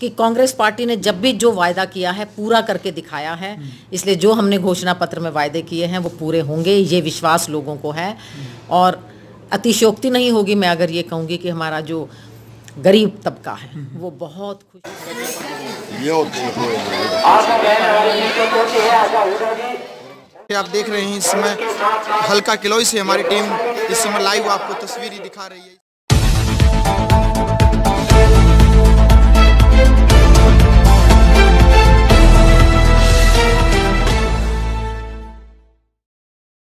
कि कांग्रेस पार्टी ने जब भी जो वायदा किया है पूरा करके दिखाया है इसलिए जो हमने घोषणा पत्र में वायदे किए हैं वो पूरे होंगे ये विश्वास लोगों को है और अतिशोक्ति नहीं होगी मैं अगर ये कहूँगी कि हमारा जो गरीब तबका है वो बहुत खुश आप देख रहे हैं इस समय हल्का किलोई से हमारी टीम इस समय लाइव आपको तस्वीरें दिखा रही है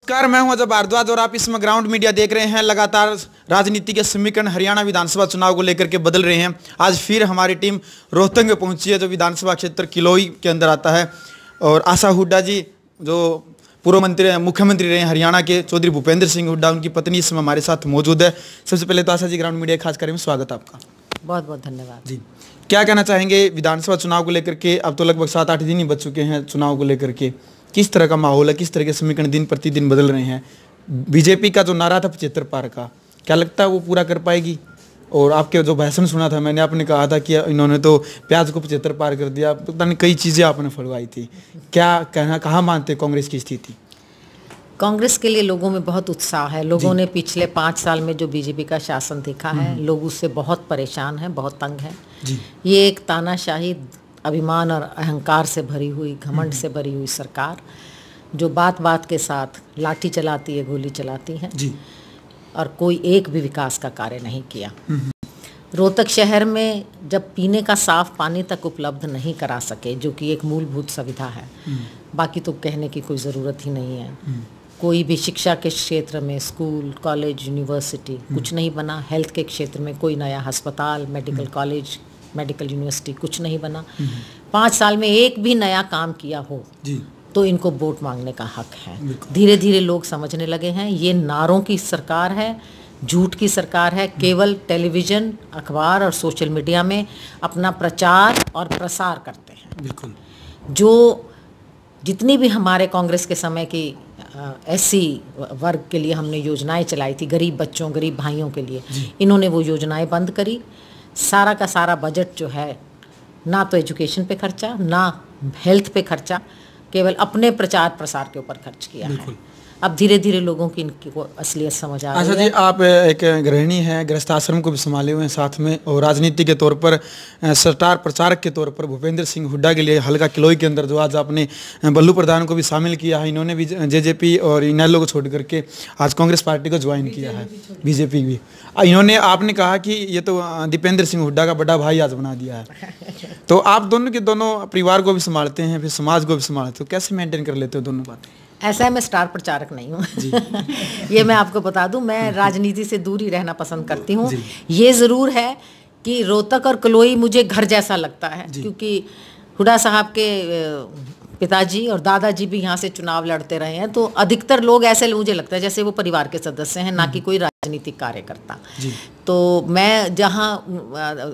नमस्कार मैं हूं अजय भारद्वाज और आप इसमें ग्राउंड मीडिया देख रहे हैं लगातार राजनीति के समीकरण हरियाणा विधानसभा चुनाव को लेकर के बदल रहे हैं आज फिर हमारी टीम रोहतंग में पहुंची है जो विधानसभा क्षेत्र किलोई के अंदर आता है और आशा हुड्डा जी जो पूर्व मंत्री मुख्यमंत्री रहे हरियाणा के चौधरी भूपेंद्र सिंह हुड्डा उनकी पत्नी इसमें हमारे साथ मौजूद है सबसे पहले तो आशा जी ग्राउंड मीडिया खास कार्य में स्वागत आपका बहुत बहुत धन्यवाद जी क्या कहना चाहेंगे विधानसभा चुनाव को लेकर के अब तो लगभग सात आठ दिन ही बच चुके हैं चुनाव को लेकर के किस तरह का माहौल है किस तरह के समीकरण दिन प्रतिदिन बदल रहे हैं बीजेपी का जो नारा था पचहत्तर पार का क्या लगता है वो पूरा कर पाएगी और आपके जो भाषण सुना था मैंने आपने कहा था कि इन्होंने तो प्याज को पचहत्तर पार कर दिया पता नहीं कई चीज़ें आपने फलवाई थी क्या कहना कहाँ मानते कांग्रेस की स्थिति कांग्रेस के लिए लोगों में बहुत उत्साह है लोगों ने पिछले पाँच साल में जो बीजेपी का शासन देखा है हम्म। लोग उससे बहुत परेशान हैं बहुत तंग हैं ये एक तानाशाही अभिमान और अहंकार से भरी हुई घमंड से भरी हुई सरकार जो बात बात के साथ लाठी चलाती है गोली चलाती है जी। और कोई एक भी विकास का कार्य नहीं किया रोहतक शहर में जब पीने का साफ पानी तक उपलब्ध नहीं करा सके जो कि एक मूलभूत सुविधा है बाकी तो कहने की कोई ज़रूरत ही नहीं है कोई भी शिक्षा के क्षेत्र में स्कूल कॉलेज यूनिवर्सिटी कुछ नहीं बना हेल्थ के क्षेत्र में कोई नया अस्पताल मेडिकल कॉलेज मेडिकल यूनिवर्सिटी कुछ नहीं बना हम्म। पाँच साल में एक भी नया काम किया हो जी तो इनको वोट मांगने का हक है धीरे धीरे लोग समझने लगे हैं ये नारों की सरकार है झूठ की सरकार है हम्म। केवल टेलीविज़न अखबार और सोशल मीडिया में अपना प्रचार और प्रसार करते हैं बिल्कुल जो जितनी भी हमारे कांग्रेस के समय की ऐसी वर्ग के लिए हमने योजनाएं चलाई थी गरीब बच्चों गरीब भाइयों के लिए इन्होंने वो योजनाएं बंद करी सारा का सारा बजट जो है ना तो एजुकेशन पे खर्चा ना हेल्थ पे खर्चा केवल अपने प्रचार प्रसार के ऊपर खर्च किया है अब धीरे धीरे लोगों की इनकी को असलियत समझ आ रही है जी आप एक गृहिणी हैं गृहस्थ आश्रम को भी संभाले हुए हैं साथ में और राजनीति के तौर पर सरकार प्रचारक के तौर पर भूपेंद्र सिंह हुड्डा के लिए हल्का किलोई के अंदर जो आज आपने बल्लू प्रधान को भी शामिल किया है इन्होंने भी जे और इनैलो को छोड़ करके आज कांग्रेस पार्टी को ज्वाइन किया है बीजेपी भी इन्होंने आपने कहा कि ये तो दीपेंद्र सिंह हुड्डा का बड़ा भाई आज बना दिया है तो आप दोनों के दोनों परिवार को भी संभालते हैं फिर समाज को भी संभालते हो तो कैसे मेंटेन कर लेते हो दोनों बातें ऐसा है मैं स्टार प्रचारक नहीं हूँ ये मैं आपको बता दूँ मैं राजनीति से दूर ही रहना पसंद करती हूँ ये ज़रूर है कि रोहतक और कलोई मुझे घर जैसा लगता है क्योंकि हुडा साहब के पिताजी और दादाजी भी यहाँ से चुनाव लड़ते रहे हैं तो अधिकतर लोग ऐसे मुझे लगता है जैसे वो परिवार के सदस्य हैं ना कि हम्म। कोई राजनीतिक कार्यकर्ता तो मैं जहाँ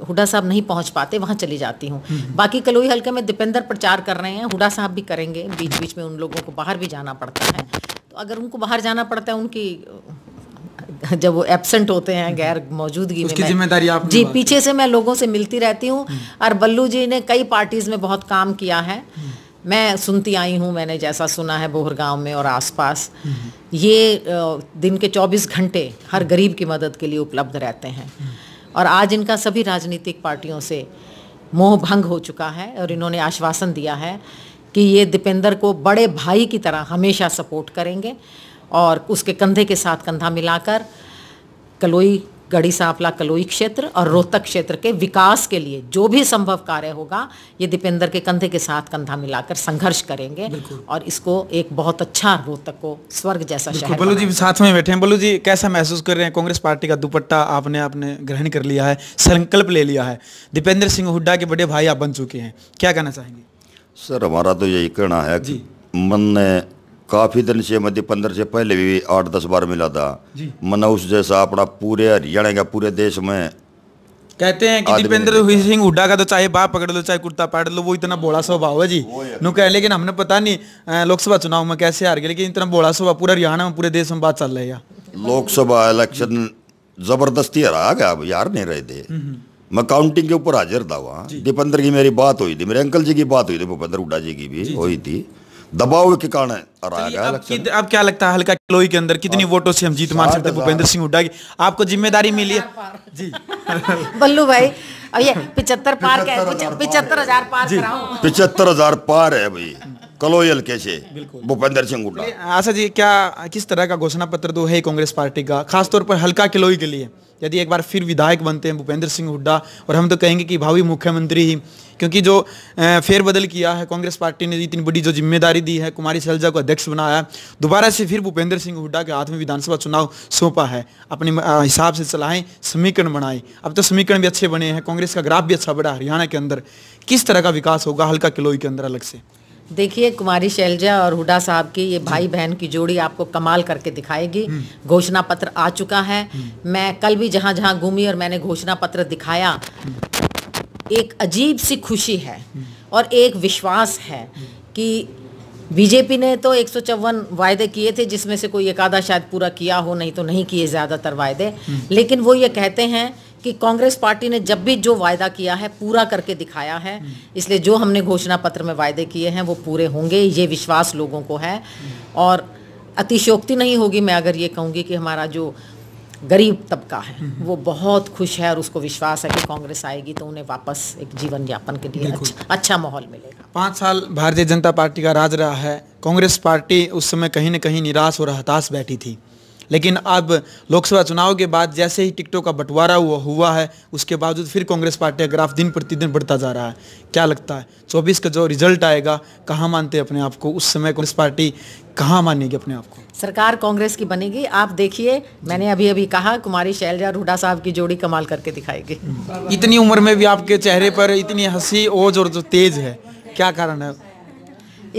हुडा साहब नहीं पहुँच पाते वहाँ चली जाती हूँ हम्म, हम्म। बाकी कलोई हल्के में दीपेंद्र प्रचार कर रहे हैं हुडा साहब भी करेंगे बीच बीच में उन लोगों को बाहर भी जाना पड़ता है तो अगर उनको बाहर जाना पड़ता है उनकी जब वो एबसेंट होते हैं गैर मौजूदगी में जिम्मेदारी आप जी पीछे से मैं लोगों से मिलती रहती हूँ और बल्लू जी ने कई पार्टीज में बहुत काम किया है मैं सुनती आई हूँ मैंने जैसा सुना है बोहर गाँव में और आसपास ये दिन के 24 घंटे हर गरीब की मदद के लिए उपलब्ध रहते हैं और आज इनका सभी राजनीतिक पार्टियों से मोह भंग हो चुका है और इन्होंने आश्वासन दिया है कि ये दीपेंद्र को बड़े भाई की तरह हमेशा सपोर्ट करेंगे और उसके कंधे के साथ कंधा मिलाकर कलोई गढ़ी सांपला कलोई क्षेत्र और रोहतक क्षेत्र के विकास के लिए जो भी संभव कार्य होगा ये दीपेंद्र के कंधे के साथ कंधा मिलाकर संघर्ष करेंगे और इसको एक बहुत अच्छा रोहतक को स्वर्ग जैसा शहर बलू जी साथ में बैठे हैं बलू जी कैसा महसूस कर रहे हैं कांग्रेस पार्टी का दुपट्टा आपने आपने ग्रहण कर लिया है संकल्प ले लिया है दीपेंद्र सिंह हुड्डा के बड़े भाई आप बन चुके हैं क्या कहना चाहेंगे सर हमारा तो यही कहना है जी मन ने काफ़ी दिन से मध्य पंद्रह से पहले भी आठ दस बार मिला था मनौज जैसा अपना पूरे हरियाणा का पूरे देश में कहते हैं कि दीपेंद्र सिंह हुड्डा का तो चाहे बाप पकड़ लो चाहे कुर्ता पाट लो वो इतना बोला स्वभाव है जी नु कह लेकिन हमने पता नहीं लोकसभा चुनाव में कैसे हार गए लेकिन इतना बोला स्वभाव पूरा हरियाणा में पूरे देश में बात चल रही है लोकसभा इलेक्शन जबरदस्ती हरा गया अब यार नहीं रहे थे हम्म, हम्म। मैं काउंटिंग के ऊपर हाजिर था वहाँ दीपेंद्र की मेरी बात हुई थी मेरे अंकल जी की बात हुई थी भूपेंद्र हुड्डा जी की भी हुई थी दबाव के कारण तो अब, क्या लगता है हल्का किलोई के अंदर कितनी वोटों से हम जीत मार सकते हैं भूपेंद्र सिंह हुड्डा की आपको जिम्मेदारी मिली है जी बल्लू भाई ये पार हजार पार हजार पार है भाई कलोयल कैसे भूपेंद्र सिंह हुड्डा आशा जी क्या किस तरह का घोषणा पत्र तो है कांग्रेस पार्टी का खासतौर पर हल्का किलोई के लिए यदि एक बार फिर विधायक बनते हैं भूपेंद्र सिंह हुड्डा और हम तो कहेंगे कि भावी मुख्यमंत्री ही क्योंकि जो फेरबदल किया है कांग्रेस पार्टी ने इतनी बड़ी जो जिम्मेदारी दी है कुमारी सैलजा को अध्यक्ष बनाया दोबारा से फिर भूपेंद्र सिंह हुड्डा के हाथ में विधानसभा चुनाव सौंपा है अपने हिसाब से चलाएं समीकरण बनाएं अब तो समीकरण भी अच्छे बने हैं कांग्रेस का ग्राफ भी अच्छा बढ़ा हरियाणा के अंदर किस तरह का विकास होगा हल्का किलोई के अंदर अलग से देखिए कुमारी शैलजा और हुडा साहब की ये भाई बहन की जोड़ी आपको कमाल करके दिखाएगी हम्म। घोषणा पत्र आ चुका है हम्म। मैं कल भी जहाँ जहाँ घूमी और मैंने घोषणा पत्र दिखाया हम्म। एक अजीब सी खुशी है और एक विश्वास है कि बीजेपी ने तो एक वायदे किए थे जिसमें से कोई एक आधा शायद पूरा किया हो नहीं तो नहीं किए ज़्यादातर वायदे लेकिन वो ये कहते हैं कि कांग्रेस पार्टी ने जब भी जो वायदा किया है पूरा करके दिखाया है इसलिए जो हमने घोषणा पत्र में वायदे किए हैं वो पूरे होंगे ये विश्वास लोगों को है और अतिशोक्ति नहीं होगी मैं अगर ये कहूँगी कि हमारा जो गरीब तबका है वो बहुत खुश है और उसको विश्वास है कि कांग्रेस आएगी तो उन्हें वापस एक जीवन यापन के लिए अच्छा, अच्छा माहौल मिलेगा पाँच साल भारतीय जनता पार्टी का राज रहा है कांग्रेस पार्टी उस समय कहीं न कहीं निराश और हताश बैठी थी लेकिन अब लोकसभा चुनाव के बाद जैसे ही टिकटों का बंटवारा हुआ हुआ है उसके बावजूद फिर कांग्रेस पार्टी का ग्राफ दिन प्रतिदिन बढ़ता जा रहा है क्या लगता है चौबीस का जो रिजल्ट आएगा कहाँ मानते हैं अपने आप को उस समय कांग्रेस पार्टी कहाँ मानेगी अपने आप को सरकार कांग्रेस की बनेगी आप देखिए मैंने अभी अभी कहा कुमारी शैलजा हुडा साहब की जोड़ी कमाल करके दिखाएगी इतनी उम्र में भी आपके चेहरे पर इतनी हंसी ओज और जो तेज है क्या कारण है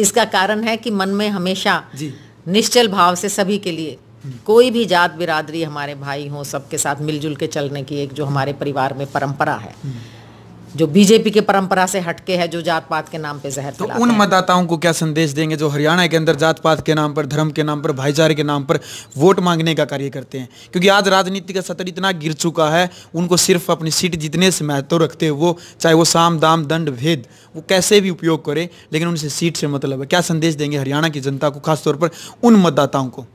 इसका कारण है कि मन में हमेशा निश्चल भाव से सभी के लिए कोई भी जात बिरादरी हमारे भाई हो सबके साथ मिलजुल के चलने की एक जो हमारे परिवार में परंपरा है जो बीजेपी के परंपरा से हटके है जो जात पात के नाम पे जहर तो उन मतदाताओं को क्या संदेश देंगे जो हरियाणा के अंदर जात पात के नाम पर धर्म के नाम पर भाईचारे के नाम पर वोट मांगने का कार्य करते हैं क्योंकि आज राजनीति का सतर इतना गिर चुका है उनको सिर्फ अपनी सीट जीतने से महत्व रखते वो चाहे वो साम दाम दंड भेद वो कैसे भी उपयोग करें लेकिन उनसे सीट से मतलब है क्या संदेश देंगे हरियाणा की जनता को खासतौर पर उन मतदाताओं को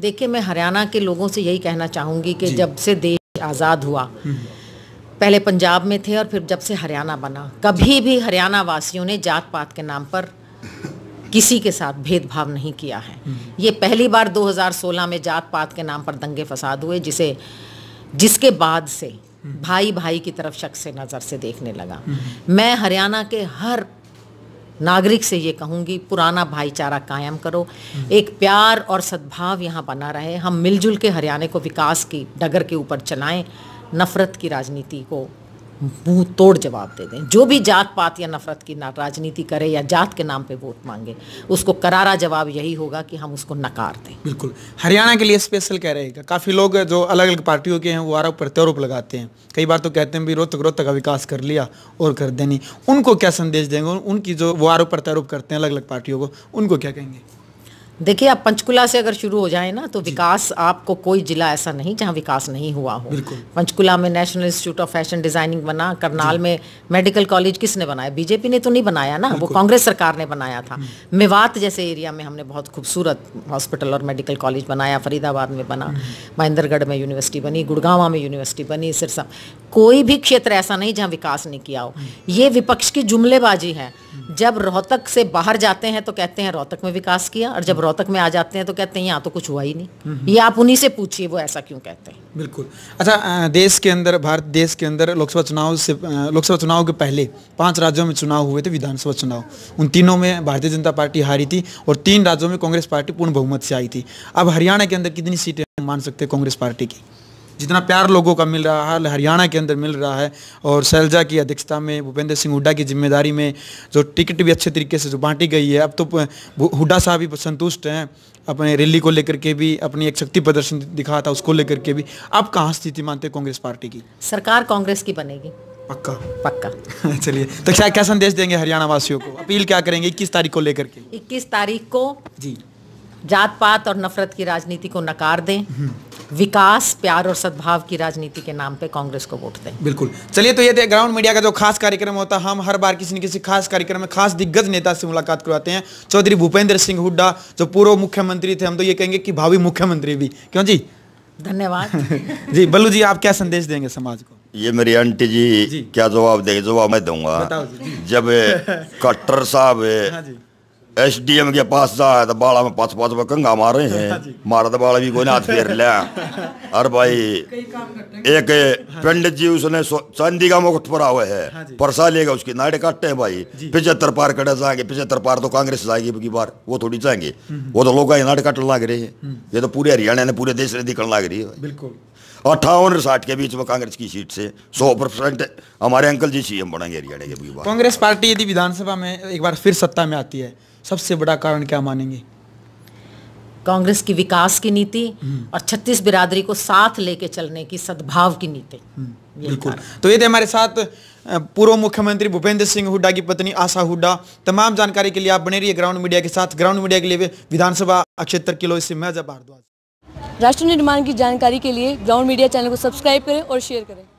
देखिए मैं हरियाणा के लोगों से यही कहना चाहूंगी कि जब से देश आज़ाद हुआ पहले पंजाब में थे और फिर जब से हरियाणा बना कभी भी हरियाणा वासियों ने जात पात के नाम पर किसी के साथ भेदभाव नहीं किया है हम्म। ये पहली बार 2016 में जात पात के नाम पर दंगे फसाद हुए जिसे जिसके बाद से हम्म। भाई भाई की तरफ शक से नज़र से देखने लगा हम्म। मैं हरियाणा के हर नागरिक से ये कहूँगी पुराना भाईचारा कायम करो एक प्यार और सद्भाव यहाँ बना रहे हम मिलजुल के हरियाणा को विकास की डगर के ऊपर चलाएं नफरत की राजनीति को मुंह तोड़ जवाब दे दें जो भी जात पात या नफरत की राजनीति करे या जात के नाम पे वोट मांगे उसको करारा जवाब यही होगा कि हम उसको नकार दें बिल्कुल हरियाणा के लिए स्पेशल कह रहेगा काफ़ी लोग जो अलग अलग पार्टियों के हैं वो आरोप प्रत्यारोप लगाते हैं कई बार तो कहते हैं भी रोहतक रोहतक का विकास कर लिया और कर देनी उनको क्या संदेश देंगे उनकी जो वो आरोप प्रत्यारोप करते हैं अलग अलग पार्टियों को उनको क्या कहेंगे देखिए आप पंचकुला से अगर शुरू हो जाए ना तो विकास आपको कोई जिला ऐसा नहीं जहाँ विकास नहीं हुआ हो पंचकुला में National Institute of Fashion Designing बना करनाल में मेडिकल कॉलेज किसने बनाया बीजेपी ने तो नहीं बनाया ना वो कांग्रेस सरकार ने बनाया था हम्म। मेवात जैसे एरिया में हमने बहुत खूबसूरत हॉस्पिटल और मेडिकल कॉलेज बनाया फरीदाबाद में बना हम्म। महेंद्रगढ़ में यूनिवर्सिटी बनी गुड़गावा में यूनिवर्सिटी बनी सिरसा कोई भी क्षेत्र ऐसा नहीं जहाँ विकास नहीं किया हो हम्म। ये विपक्ष की जुमलेबाजी है जब रोहतक से बाहर जाते हैं तो कहते हैं रोहतक में विकास किया और जब रोहतक में आ जाते हैं तो कहते हैं यहाँ तो कुछ हुआ ही नहीं हम्म, हम्म। ये आप उन्हीं से पूछिए वो ऐसा क्यों कहते हैं बिल्कुल अच्छा देश के अंदर भारत देश के अंदर लोकसभा चुनाव से लोकसभा चुनाव के पहले पांच राज्यों में चुनाव हुए थे विधानसभा चुनाव उन तीनों में भारतीय जनता पार्टी हारी थी और तीन राज्यों में कांग्रेस पार्टी पूर्ण बहुमत से आई थी अब हरियाणा के अंदर कितनी सीटें मान सकते हैं कांग्रेस पार्टी की जितना प्यार लोगों का मिल रहा है हरियाणा के अंदर मिल रहा है और सैलजा की अध्यक्षता में भूपेंद्र सिंह हुड्डा की जिम्मेदारी में जो टिकट भी अच्छे तरीके से जो बांटी गई है अब तो हुड्डा साहब भी संतुष्ट हैं अपने रैली को लेकर के भी अपनी एक शक्ति प्रदर्शन दिखा था उसको लेकर के भी अब कहाँ स्थिति मानते कांग्रेस पार्टी की सरकार कांग्रेस की बनेगी पक्का पक्का चलिए तो क्या क्या संदेश देंगे हरियाणा वासियों को अपील क्या करेंगे इक्कीस तारीख को लेकर के इक्कीस तारीख को जी जात पात और नफरत की राजनीति को नकार दें हम्म। विकास प्यार और सद्भाव की राजनीति के नाम पे कांग्रेस को वोट दें बिल्कुल चलिए तो ये ग्राउंड मीडिया का जो खास कार्यक्रम होता है हम हर बार किसी न किसी खास कार्यक्रम में खास दिग्गज नेता से मुलाकात करवाते हैं चौधरी भूपेंद्र सिंह हुड्डा जो पूर्व मुख्यमंत्री थे हम तो ये कहेंगे कि भावी मुख्यमंत्री भी क्यों जी धन्यवाद जी बल्लू जी आप क्या संदेश देंगे समाज को ये मेरी आंटी जी, जी। क्या जवाब देंगे जवाब मैं दूंगा जब कट्टर साहब हाँ एसडीएम के पास जाए तो बाला में पाँच पाँच में कंगा मारे हैं हाँ मारा तो बाला भी कोई ना फेर लिया अरे भाई एक पंडित जी उसने चांदी का मुकुट परा हुआ है हाँ परसा लेगा उसकी नाड़े काटते हैं भाई पिछहत्तर पार कटे जाएंगे पिछहत्तर पार तो कांग्रेस जाएगी की बार वो थोड़ी जाएंगे हम्म। वो तो लोग नाड़े काटने लग रहे हैं हम्म। ये तो पूरे हरियाणा ने पूरे देश ने दिखने लग रही है बिल्कुल अट्ठावन और साठ के बीच में कांग्रेस की सीट से सौ परसेंट हमारे अंकल जी सीएम बनाएंगे हरियाणा के कांग्रेस पार्टी यदि विधानसभा में एक बार फिर सत्ता में आती है सबसे बड़ा कारण क्या मानेंगे कांग्रेस की विकास की नीति हम्म। और छत्तीस बिरादरी को साथ लेके चलने की सद्भाव की नीति हम्म, बिल्कुल तो ये थे हमारे साथ पूर्व मुख्यमंत्री भूपेंद्र सिंह हुड्डा की पत्नी आशा हुड्डा तमाम जानकारी के लिए आप बने रहिए ग्राउंड मीडिया के साथ ग्राउंड मीडिया के लिए विधानसभा क्षेत्र किलो इससे मैं जब भारद्वाज राष्ट्र निर्माण की जानकारी के लिए ग्राउंड मीडिया चैनल को सब्सक्राइब करें और शेयर करें